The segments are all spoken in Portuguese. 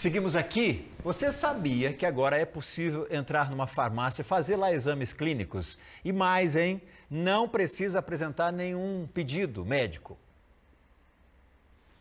Seguimos aqui. Você sabia que agora é possível entrar numa farmácia, fazer lá exames clínicos? E mais, hein? Não precisa apresentar nenhum pedido médico.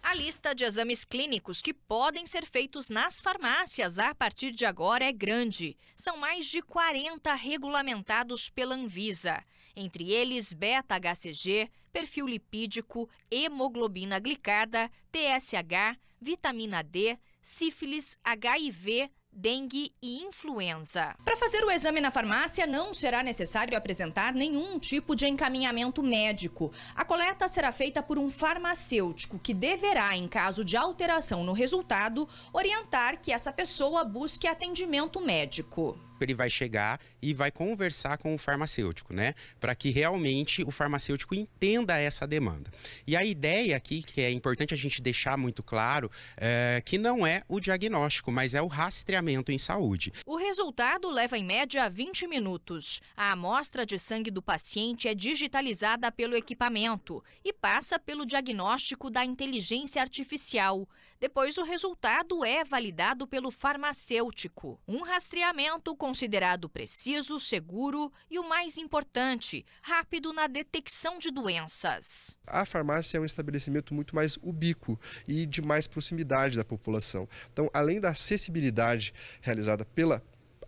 A lista de exames clínicos que podem ser feitos nas farmácias a partir de agora é grande. São mais de 40 regulamentados pela Anvisa. Entre eles, beta-HCG, perfil lipídico, hemoglobina glicada, TSH, vitamina D, sífilis, HIV, dengue e influenza. Para fazer o exame na farmácia, não será necessário apresentar nenhum tipo de encaminhamento médico. A coleta será feita por um farmacêutico que deverá, em caso de alteração no resultado, orientar que essa pessoa busque atendimento médico ele vai chegar e vai conversar com o farmacêutico, né? Para que realmente o farmacêutico entenda essa demanda. E a ideia aqui, que é importante a gente deixar muito claro, é que não é o diagnóstico, mas é o rastreamento em saúde. O resultado leva em média 20 minutos. A amostra de sangue do paciente é digitalizada pelo equipamento e passa pelo diagnóstico da inteligência artificial. Depois, o resultado é validado pelo farmacêutico. Um rastreamento com considerado preciso, seguro e o mais importante, rápido na detecção de doenças. A farmácia é um estabelecimento muito mais ubíquo e de mais proximidade da população. Então, além da acessibilidade realizada pela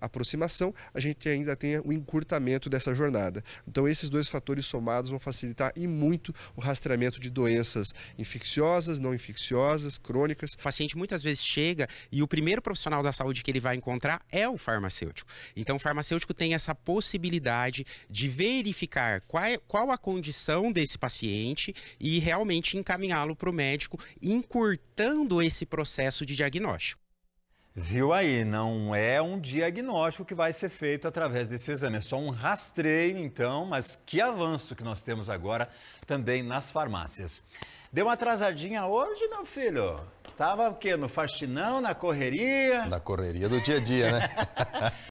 aproximação, a gente ainda tenha o encurtamento dessa jornada. Então, esses dois fatores somados vão facilitar e muito o rastreamento de doenças infecciosas, não infecciosas, crônicas. O paciente muitas vezes chega e o primeiro profissional da saúde que ele vai encontrar é o farmacêutico. Então, o farmacêutico tem essa possibilidade de verificar qual, é, qual a condição desse paciente e realmente encaminhá-lo para o médico, encurtando esse processo de diagnóstico. Viu aí, não é um diagnóstico que vai ser feito através desse exame, é só um rastreio, então, mas que avanço que nós temos agora também nas farmácias. Deu uma atrasadinha hoje, meu filho? Tava o quê? No faxinão, na correria? Na correria do dia a dia, né?